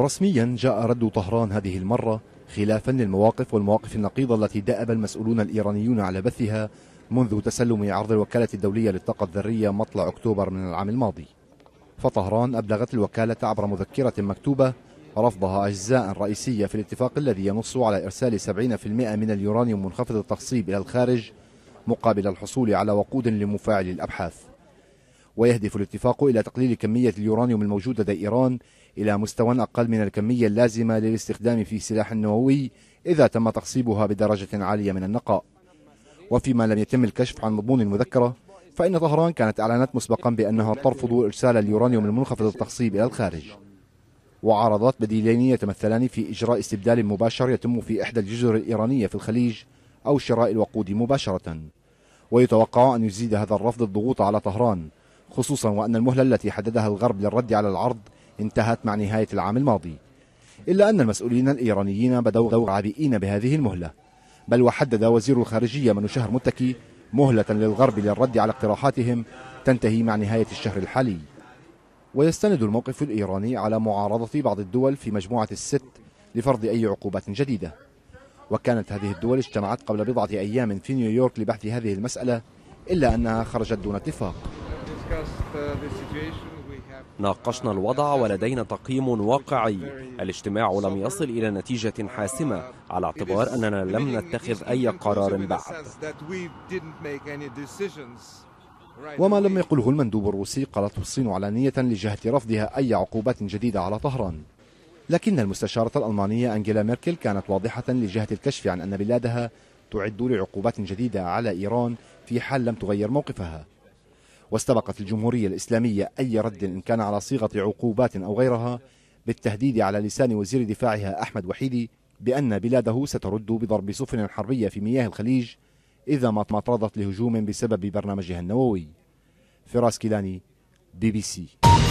رسميا جاء رد طهران هذه المرة خلافا للمواقف والمواقف النقيضة التي دأب المسؤولون الإيرانيون على بثها منذ تسلم عرض الوكالة الدولية للطاقة الذرية مطلع أكتوبر من العام الماضي فطهران أبلغت الوكالة عبر مذكرة مكتوبة رفضها أجزاء رئيسية في الاتفاق الذي ينص على إرسال 70% من اليورانيوم منخفض التخصيب إلى الخارج مقابل الحصول على وقود لمفاعل الأبحاث ويهدف الاتفاق إلى تقليل كمية اليورانيوم الموجودة لدى إيران إلى مستوى أقل من الكمية اللازمة للاستخدام في سلاح نووي إذا تم تخصيبها بدرجة عالية من النقاء وفيما لم يتم الكشف عن مضمون المذكرة فإن طهران كانت أعلنت مسبقا بأنها ترفض إرسال اليورانيوم المنخفض التخصيب إلى الخارج وعرضت بديلين يتمثلان في إجراء استبدال مباشر يتم في إحدى الجزر الإيرانية في الخليج أو شراء الوقود مباشرة ويتوقع أن يزيد هذا الرفض الضغوط على طهران خصوصا وأن المهلة التي حددها الغرب للرد على العرض انتهت مع نهاية العام الماضي إلا أن المسؤولين الإيرانيين بدوا عبئين بهذه المهلة بل وحدد وزير الخارجية منوشهر متكي مهلة للغرب للرد على اقتراحاتهم تنتهي مع نهاية الشهر الحالي ويستند الموقف الإيراني على معارضة بعض الدول في مجموعة الست لفرض أي عقوبات جديدة وكانت هذه الدول اجتمعت قبل بضعة أيام في نيويورك لبحث هذه المسألة إلا أنها خرجت دون اتفاق Uh, ناقشنا الوضع ولدينا تقييم واقعي الاجتماع لم يصل إلى نتيجة حاسمة على اعتبار أننا لم نتخذ أي قرار بعد وما لم يقله المندوب الروسي قالته الصين علانية لجهة رفضها أي عقوبات جديدة على طهران لكن المستشارة الألمانية أنجيلا ميركل كانت واضحة لجهة الكشف عن أن بلادها تعد لعقوبات جديدة على إيران في حال لم تغير موقفها واستبقت الجمهورية الإسلامية أي رد إن كان على صيغة عقوبات أو غيرها بالتهديد على لسان وزير دفاعها أحمد وحيدي بأن بلاده سترد بضرب سفن حربية في مياه الخليج إذا ما تعرضت لهجوم بسبب برنامجها النووي فراس كيلاني بي بي سي